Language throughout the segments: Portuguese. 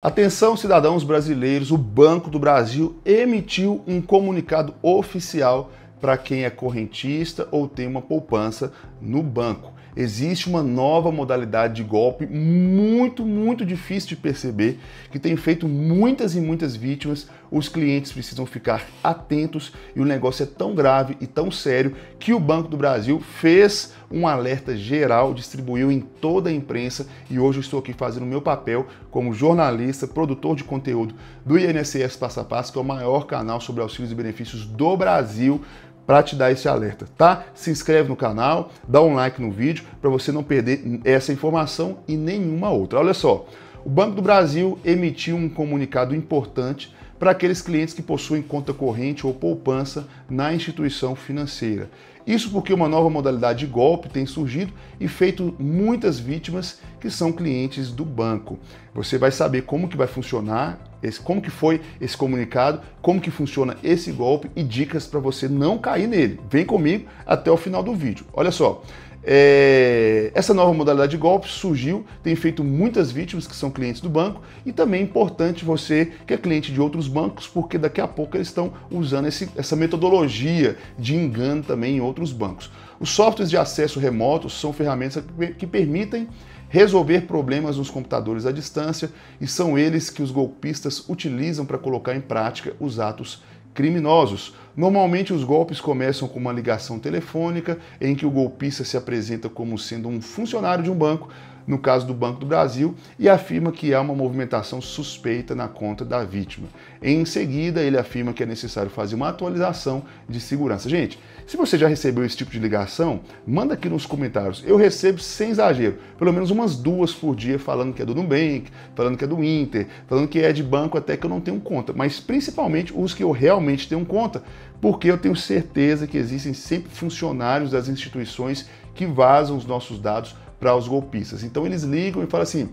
Atenção, cidadãos brasileiros, o Banco do Brasil emitiu um comunicado oficial para quem é correntista ou tem uma poupança no banco existe uma nova modalidade de golpe muito, muito difícil de perceber, que tem feito muitas e muitas vítimas. Os clientes precisam ficar atentos e o negócio é tão grave e tão sério que o Banco do Brasil fez um alerta geral, distribuiu em toda a imprensa e hoje eu estou aqui fazendo o meu papel como jornalista, produtor de conteúdo do INSS Passo a Passo, que é o maior canal sobre auxílios e benefícios do Brasil, para te dar esse alerta, tá? Se inscreve no canal, dá um like no vídeo para você não perder essa informação e nenhuma outra. Olha só, o Banco do Brasil emitiu um comunicado importante para aqueles clientes que possuem conta corrente ou poupança na instituição financeira. Isso porque uma nova modalidade de golpe tem surgido e feito muitas vítimas que são clientes do banco. Você vai saber como que vai funcionar esse, como que foi esse comunicado, como que funciona esse golpe e dicas para você não cair nele. Vem comigo até o final do vídeo. Olha só, é, essa nova modalidade de golpe surgiu, tem feito muitas vítimas que são clientes do banco e também é importante você que é cliente de outros bancos, porque daqui a pouco eles estão usando esse, essa metodologia de engano também em outros bancos. Os softwares de acesso remoto são ferramentas que, que permitem resolver problemas nos computadores à distância e são eles que os golpistas utilizam para colocar em prática os atos criminosos. Normalmente, os golpes começam com uma ligação telefônica em que o golpista se apresenta como sendo um funcionário de um banco no caso do Banco do Brasil, e afirma que há uma movimentação suspeita na conta da vítima. Em seguida, ele afirma que é necessário fazer uma atualização de segurança. Gente, se você já recebeu esse tipo de ligação, manda aqui nos comentários. Eu recebo sem exagero, pelo menos umas duas por dia falando que é do Nubank, falando que é do Inter, falando que é de banco até que eu não tenho conta, mas principalmente os que eu realmente tenho conta, porque eu tenho certeza que existem sempre funcionários das instituições que vazam os nossos dados para os golpistas. Então eles ligam e falam assim: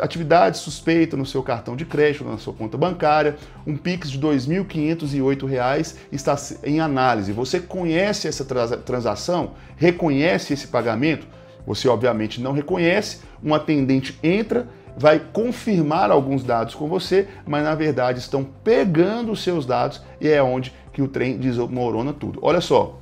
atividade suspeita no seu cartão de crédito, na sua conta bancária, um PIX de R$ 2.508 está em análise. Você conhece essa transação? Reconhece esse pagamento? Você obviamente não reconhece, um atendente entra, vai confirmar alguns dados com você, mas na verdade estão pegando os seus dados e é onde que o trem desmorona tudo. Olha só,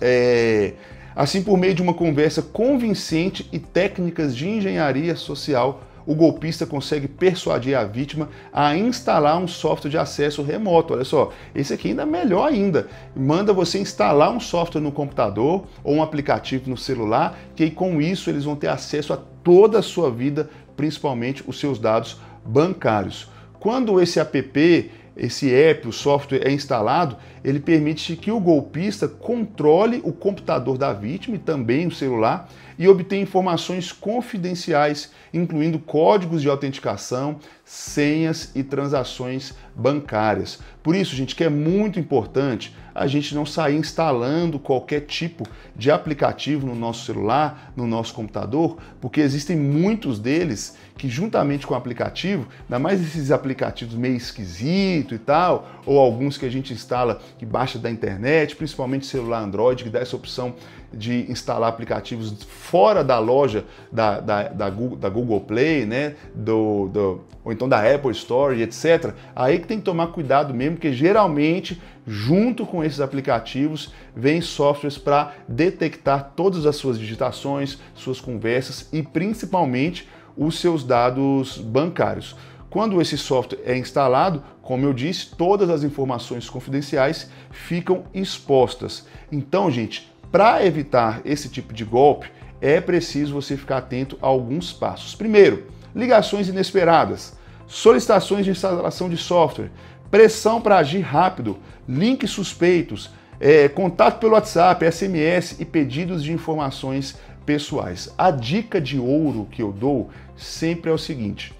é, Assim, por meio de uma conversa convincente e técnicas de engenharia social, o golpista consegue persuadir a vítima a instalar um software de acesso remoto. Olha só, esse aqui ainda é melhor ainda. Manda você instalar um software no computador ou um aplicativo no celular, que com isso eles vão ter acesso a toda a sua vida, principalmente os seus dados bancários. Quando esse app esse app, o software é instalado, ele permite que o golpista controle o computador da vítima e também o celular e obter informações confidenciais, incluindo códigos de autenticação, senhas e transações bancárias. Por isso, gente, que é muito importante a gente não sair instalando qualquer tipo de aplicativo no nosso celular, no nosso computador, porque existem muitos deles que, juntamente com o aplicativo, ainda mais esses aplicativos meio esquisito e tal, ou alguns que a gente instala que baixa da internet, principalmente celular Android, que dá essa opção de instalar aplicativos fora da loja da, da, da, Google, da Google, Play, né? Do, do, ou então da Apple Store, etc. Aí que tem que tomar cuidado mesmo, porque geralmente, junto com esses aplicativos, vem softwares para detectar todas as suas digitações, suas conversas e principalmente os seus dados bancários. Quando esse software é instalado, como eu disse, todas as informações confidenciais ficam expostas. Então, gente, para evitar esse tipo de golpe, é preciso você ficar atento a alguns passos. Primeiro, ligações inesperadas, solicitações de instalação de software, pressão para agir rápido, links suspeitos, é, contato pelo WhatsApp, SMS e pedidos de informações pessoais. A dica de ouro que eu dou sempre é o seguinte: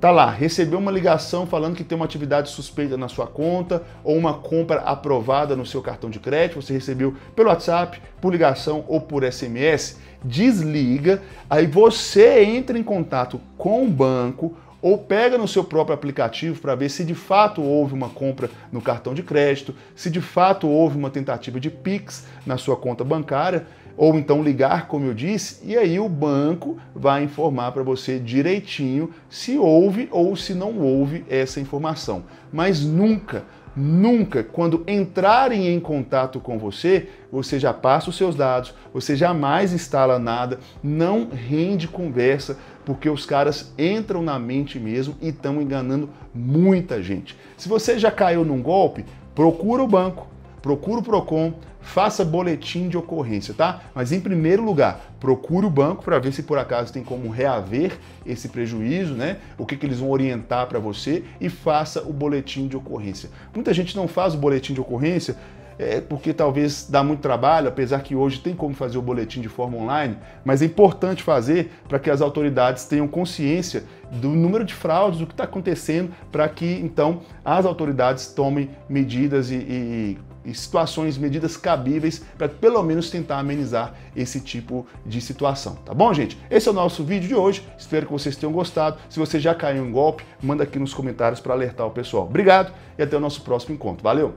Tá lá, recebeu uma ligação falando que tem uma atividade suspeita na sua conta ou uma compra aprovada no seu cartão de crédito, você recebeu pelo WhatsApp, por ligação ou por SMS, desliga, aí você entra em contato com o banco ou pega no seu próprio aplicativo para ver se de fato houve uma compra no cartão de crédito, se de fato houve uma tentativa de Pix na sua conta bancária ou então ligar, como eu disse, e aí o banco vai informar para você direitinho se houve ou se não houve essa informação. Mas nunca, nunca, quando entrarem em contato com você, você já passa os seus dados, você jamais instala nada, não rende conversa, porque os caras entram na mente mesmo e estão enganando muita gente. Se você já caiu num golpe, procura o banco procura o PROCON, faça boletim de ocorrência, tá? Mas em primeiro lugar, procure o banco para ver se por acaso tem como reaver esse prejuízo, né? O que, que eles vão orientar para você e faça o boletim de ocorrência. Muita gente não faz o boletim de ocorrência é porque talvez dá muito trabalho, apesar que hoje tem como fazer o boletim de forma online, mas é importante fazer para que as autoridades tenham consciência do número de fraudes, do que está acontecendo, para que então as autoridades tomem medidas e, e situações, medidas cabíveis para pelo menos tentar amenizar esse tipo de situação, tá bom, gente? Esse é o nosso vídeo de hoje. Espero que vocês tenham gostado. Se você já caiu em golpe, manda aqui nos comentários para alertar o pessoal. Obrigado e até o nosso próximo encontro. Valeu!